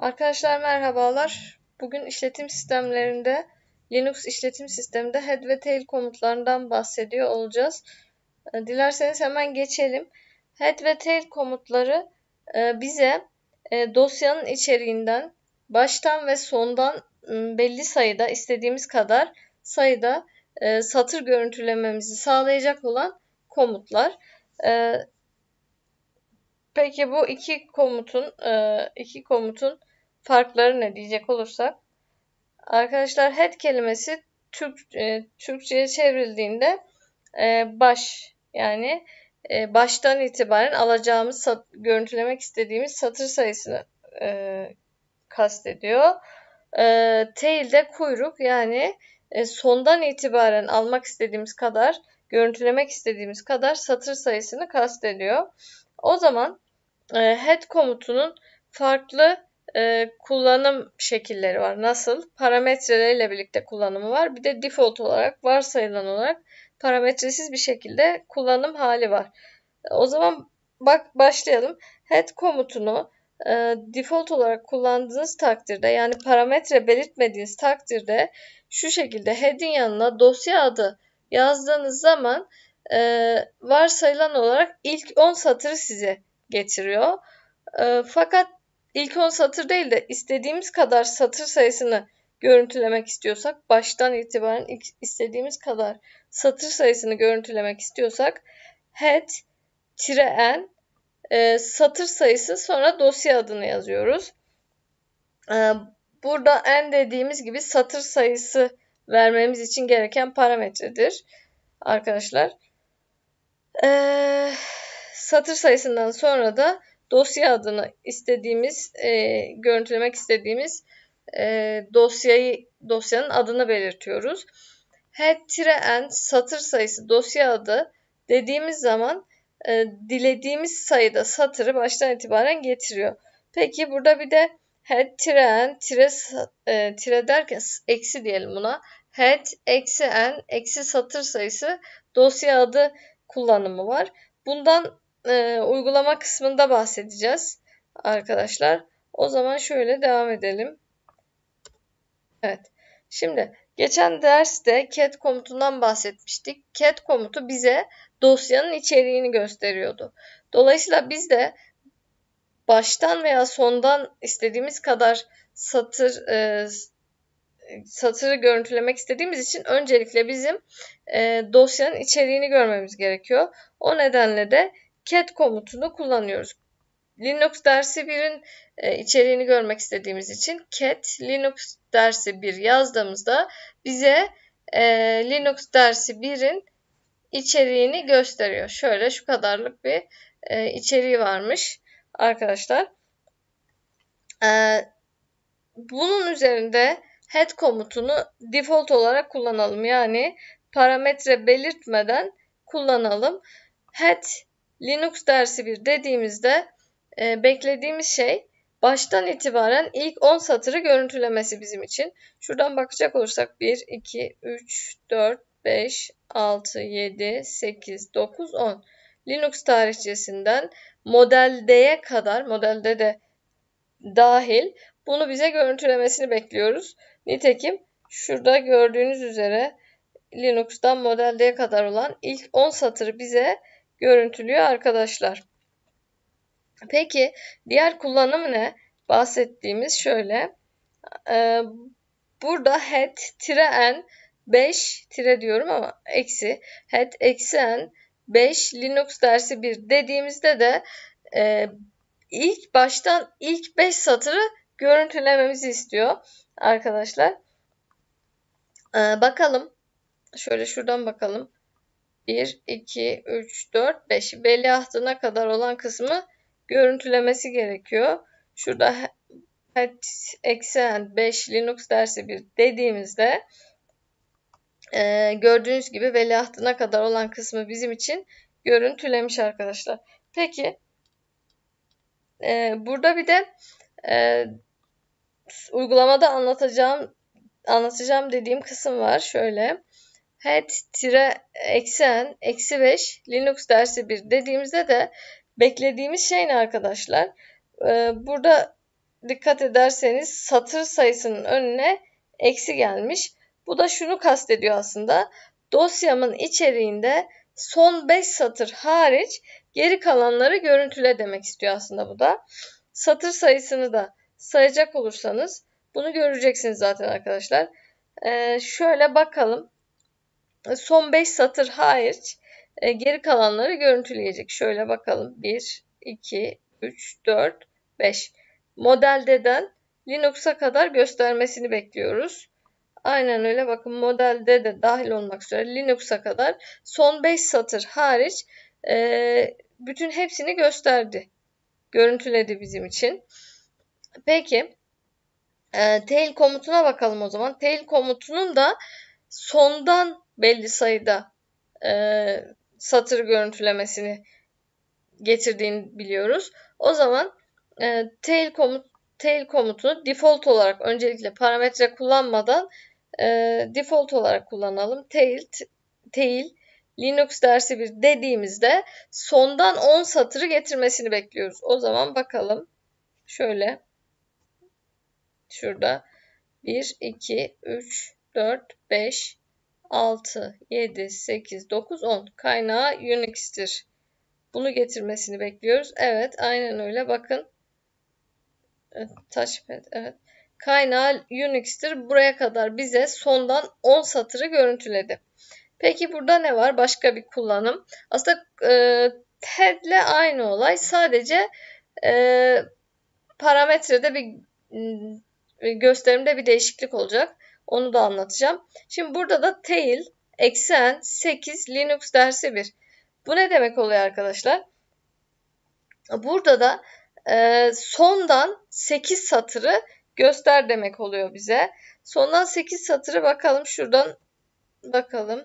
Arkadaşlar merhabalar. Bugün işletim sistemlerinde Linux işletim sisteminde head ve tail komutlarından bahsediyor olacağız. Ee, dilerseniz hemen geçelim. Head ve tail komutları e, bize e, dosyanın içeriğinden baştan ve sondan belli sayıda istediğimiz kadar sayıda e, satır görüntülememizi sağlayacak olan komutlar. Peki bu iki komutun iki komutun farkları ne diyecek olursak. Arkadaşlar head kelimesi Türk, e, Türkçe'ye çevrildiğinde e, baş yani e, baştan itibaren alacağımız sat, görüntülemek istediğimiz satır sayısını e, kastediyor. E, tail de kuyruk yani e, sondan itibaren almak istediğimiz kadar görüntülemek istediğimiz kadar satır sayısını kastediyor. O zaman e, head komutunun farklı e, kullanım şekilleri var. Nasıl? Parametreleriyle birlikte kullanımı var. Bir de default olarak, varsayılan olarak parametresiz bir şekilde kullanım hali var. O zaman bak başlayalım. Head komutunu e, default olarak kullandığınız takdirde yani parametre belirtmediğiniz takdirde şu şekilde head'in yanına dosya adı yazdığınız zaman e, varsayılan olarak ilk 10 satırı size getiriyor. E, fakat İlk 10 satır değil de istediğimiz kadar satır sayısını görüntülemek istiyorsak, baştan itibaren istediğimiz kadar satır sayısını görüntülemek istiyorsak head n e, satır sayısı sonra dosya adını yazıyoruz. E, burada n dediğimiz gibi satır sayısı vermemiz için gereken parametredir arkadaşlar. E, satır sayısından sonra da dosya adını istediğimiz, e, görüntülemek istediğimiz e, dosyayı dosyanın adını belirtiyoruz. Head tire end satır sayısı dosya adı dediğimiz zaman e, dilediğimiz sayıda satırı baştan itibaren getiriyor. Peki burada bir de head tire end tire, e, tire derken eksi diyelim buna. Head eksi n eksi satır sayısı dosya adı kullanımı var. Bundan e, uygulama kısmında bahsedeceğiz arkadaşlar. O zaman şöyle devam edelim. Evet. Şimdi geçen derste cat komutundan bahsetmiştik. Cat komutu bize dosyanın içeriğini gösteriyordu. Dolayısıyla biz de baştan veya sondan istediğimiz kadar satır e, satırı görüntülemek istediğimiz için öncelikle bizim e, dosyanın içeriğini görmemiz gerekiyor. O nedenle de cat komutunu kullanıyoruz. Linux dersi 1'in e, içeriğini görmek istediğimiz için cat linux dersi 1 yazdığımızda bize e, linux dersi 1'in içeriğini gösteriyor. Şöyle şu kadarlık bir e, içeriği varmış arkadaşlar. E, bunun üzerinde head komutunu default olarak kullanalım. Yani parametre belirtmeden kullanalım. Head Linux dersi 1 dediğimizde e, beklediğimiz şey baştan itibaren ilk 10 satırı görüntülemesi bizim için. Şuradan bakacak olursak 1, 2, 3, 4, 5, 6, 7, 8, 9, 10. Linux tarihçesinden model D'ye kadar, modelde de dahil bunu bize görüntülemesini bekliyoruz. Nitekim şurada gördüğünüz üzere Linux'tan model D'ye kadar olan ilk 10 satırı bize görüntülüyor arkadaşlar. Peki diğer kullanım ne? Bahsettiğimiz şöyle. E, burada head tire n 5 tire diyorum ama eksi head eksi n 5 Linux dersi 1 dediğimizde de e, ilk baştan ilk 5 satırı görüntülememizi istiyor arkadaşlar. Ee, bakalım. Şöyle şuradan bakalım. 1, 2, 3, 4, 5. Belli hattına kadar olan kısmı görüntülemesi gerekiyor. Şurada hat eksen 5 Linux dersi 1 dediğimizde e, gördüğünüz gibi veliahtına kadar olan kısmı bizim için görüntülemiş arkadaşlar. Peki e, burada bir de e, uygulamada anlatacağım anlatacağım dediğim kısım var. Şöyle head tire eksen eksi 5 Linux dersi 1 dediğimizde de beklediğimiz şey ne arkadaşlar? Ee, burada dikkat ederseniz satır sayısının önüne eksi gelmiş. Bu da şunu kastediyor aslında. Dosyamın içeriğinde son 5 satır hariç geri kalanları görüntüle demek istiyor aslında bu da. Satır sayısını da sayacak olursanız bunu göreceksiniz zaten arkadaşlar. Ee, şöyle bakalım son 5 satır hariç e, geri kalanları görüntüleyecek. Şöyle bakalım. 1, 2, 3, 4, 5. Modeldeden Linux'a kadar göstermesini bekliyoruz. Aynen öyle bakın modelde de dahil olmak üzere Linux'a kadar son 5 satır hariç e, bütün hepsini gösterdi. Görüntüledi bizim için. Peki e, tail komutuna bakalım o zaman. Tail komutunun da sondan belli sayıda e, satır görüntülemesini getirdiğini biliyoruz. O zaman e, tail, komut, tail komutunu default olarak öncelikle parametre kullanmadan e, default olarak kullanalım. Tail, tail Linux dersi bir dediğimizde sondan 10 satırı getirmesini bekliyoruz. O zaman bakalım. Şöyle. Şurada. 1, 2, 3, 4, 5, 6, 7, 8, 9, 10. Kaynağı Unix'tir. Bunu getirmesini bekliyoruz. Evet aynen öyle bakın. Touchpad evet. Kaynağı Unix'tir. Buraya kadar bize sondan 10 satırı görüntüledi. Peki burada ne var? Başka bir kullanım. Aslında e, ile aynı olay. Sadece e, parametrede bir gösterimde bir değişiklik olacak. Onu da anlatacağım. Şimdi burada da tail, eksen, 8, Linux dersi 1. Bu ne demek oluyor arkadaşlar? Burada da e, sondan 8 satırı göster demek oluyor bize. Sondan 8 satırı bakalım şuradan bakalım.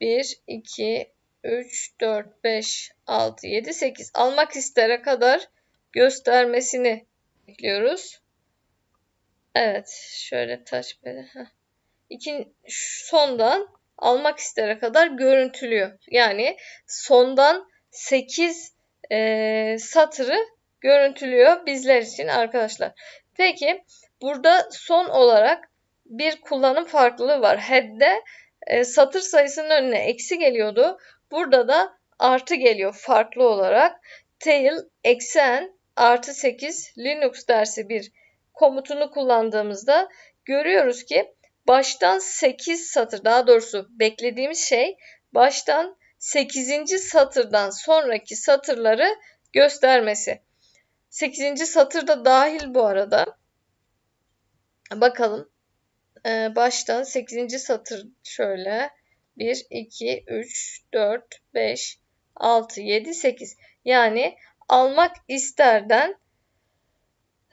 1, 2, 3, 4, 5, 6, 7, 8 almak istere kadar göstermesini bekliyoruz. Evet. Şöyle taş böyle. Heh. İkin, sondan almak istere kadar görüntülüyor. Yani sondan 8 e, satırı görüntülüyor bizler için arkadaşlar. Peki burada son olarak bir kullanım farklılığı var. Head'de e, satır sayısının önüne eksi geliyordu. Burada da artı geliyor farklı olarak. Tail eksen artı 8 Linux dersi bir komutunu kullandığımızda görüyoruz ki baştan 8 satır daha doğrusu beklediğimiz şey baştan 8. satırdan sonraki satırları göstermesi. 8. satırda dahil bu arada. Bakalım. Ee, baştan 8. satır şöyle. 1, 2, 3, 4, 5, 6, 7, 8. Yani almak isterden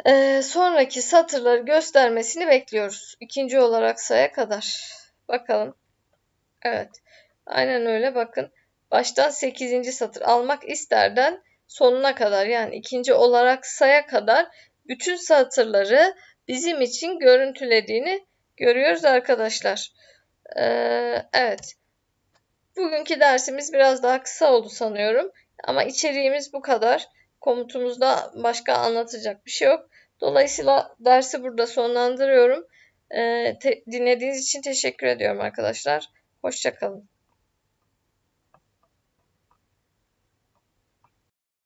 e, sonraki satırları göstermesini bekliyoruz. İkinci olarak saya kadar. Bakalım. Evet. Aynen öyle bakın. Baştan 8. satır almak isterden sonuna kadar yani ikinci olarak saya kadar bütün satırları bizim için görüntülediğini görüyoruz arkadaşlar. Ee, evet. Bugünkü dersimiz biraz daha kısa oldu sanıyorum. Ama içeriğimiz bu kadar komutumuzda başka anlatacak bir şey yok. Dolayısıyla dersi burada sonlandırıyorum. Ee, dinlediğiniz için teşekkür ediyorum arkadaşlar. Hoşçakalın.